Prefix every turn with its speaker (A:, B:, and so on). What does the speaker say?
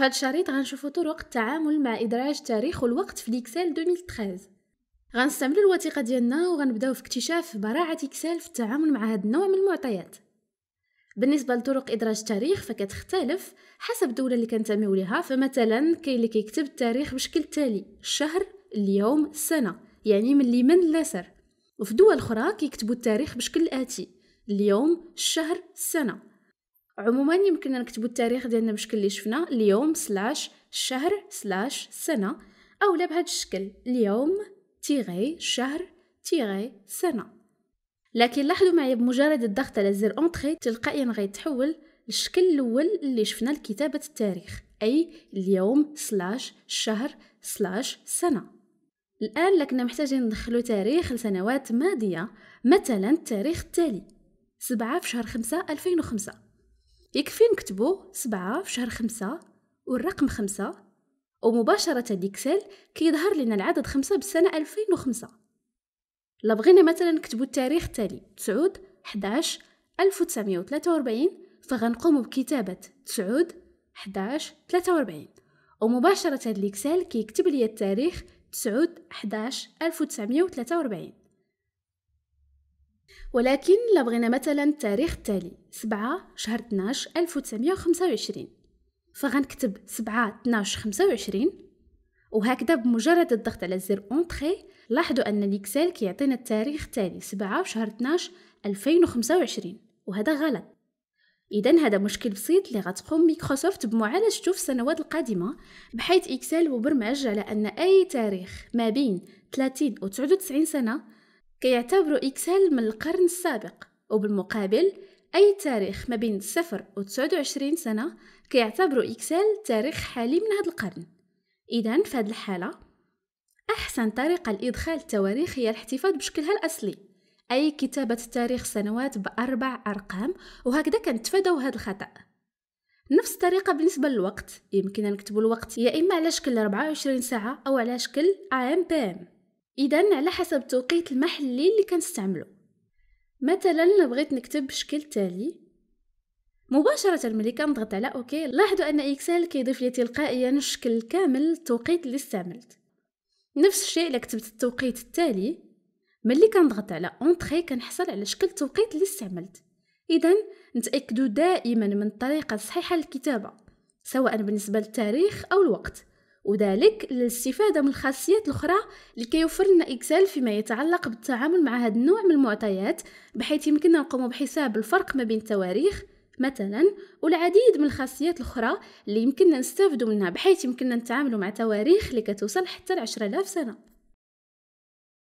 A: في هذا الشريط غنشوفوا طرق التعامل مع ادراج تاريخ الوقت في الاكسل 2013 غنستعملوا الوثيقه ديالنا وغنبداو في اكتشاف براعه اكسل في التعامل مع هذا النوع من المعطيات بالنسبه لطرق ادراج التاريخ فكتختلف حسب الدوله اللي كنتميو ليها فمثلا كاين اللي كيكتب التاريخ بشكل التالي الشهر اليوم السنه يعني من من لسر وفي دول اخرى كيكتبوا التاريخ بشكل الاتي اليوم الشهر السنه عموما يمكننا نكتبوا التاريخ ديالنا بشكل اللي شفنا اليوم سلاش الشهر سلاش السنة أو لا بهذا الشكل اليوم تيغي الشهر تيغي السنة لكن لاحظوا معي بمجرد الضغط على زر اونتري تلقائيا غيتحول الشكل الاول اللي شفنا لكتابة التاريخ اي اليوم سلاش الشهر سلاش السنه الآن لكنا محتاجين ندخلو تاريخ لسنوات ماضية مثلا التاريخ التالي سبعة في شهر خمسة ألفين وخمسة يكفي نكتبو سبعة في شهر خمسة والرقم خمسة ومباشرة ديكسل كيظهر لنا العدد خمسة بالسنة ألفين وخمسة لا بغينا مثلا نكتبو التاريخ التالي تسعود حداش ألف وتسعمية وتلاتة وأربعين فغنقوم بكتابة تسعود حداش تلاتة وأربعين ومباشرة الإكسل كيكتب لي التاريخ تسعود حداش ألف وتسعمية وتلاتة وأربعين ولكن لبغينا مثلا تاريخ التالي 7 شهر 12 1925 فغنكتب 7 12 25 وهكذا بمجرد الضغط على زر اونتري لاحظوا ان الاكسل كيعطينا التاريخ التالي 7 شهر 12 2025 وهذا غلط اذا هذا مشكل بسيط اللي غتقوم مايكروسوفت بمعالجته في السنوات القادمه بحيث اكسل مبرمج على ان اي تاريخ ما بين 30 و 99 سنه كيعتبروا إكسال من القرن السابق وبالمقابل أي تاريخ ما بين 0 و 29 سنة كيعتبروا إكسال تاريخ حالي من هذا القرن إذا في هذه الحالة أحسن طريقة لإدخال التواريخ هي الاحتفاظ بشكلها الأصلي أي كتابة تاريخ سنوات بأربع أرقام وهكذا كنتفاداو هذا الخطأ نفس الطريقة بالنسبة للوقت أن نكتبو الوقت يا إما على شكل 24 ساعة أو على شكل AM PM اذا على حسب التوقيت المحلي اللي كنستعملو مثلا الا بغيت نكتب بشكل التالي مباشرة ملي كنضغط على اوكي لاحظوا ان اكسل كيضيف لي تلقائيا الشكل الكامل التوقيت اللي استعملت نفس الشيء الا كتبت التوقيت التالي ملي كنضغط على اونتري كنحصل على شكل التوقيت اللي استعملت اذا نتاكدوا دائما من الطريقه الصحيحه للكتابه سواء بالنسبه للتاريخ او الوقت وذلك للاستفادة من الخاصيات الأخرى اللي يوفر لنا إكسل فيما يتعلق بالتعامل مع هذا النوع من المعطيات بحيث يمكننا نقوم بحساب الفرق ما بين التواريخ مثلا والعديد من الخاصيات الأخرى اللي يمكننا نستافدوا منها بحيث يمكننا نتعامل مع تواريخ اللي كتوصل حتى العشرة آلاف سنة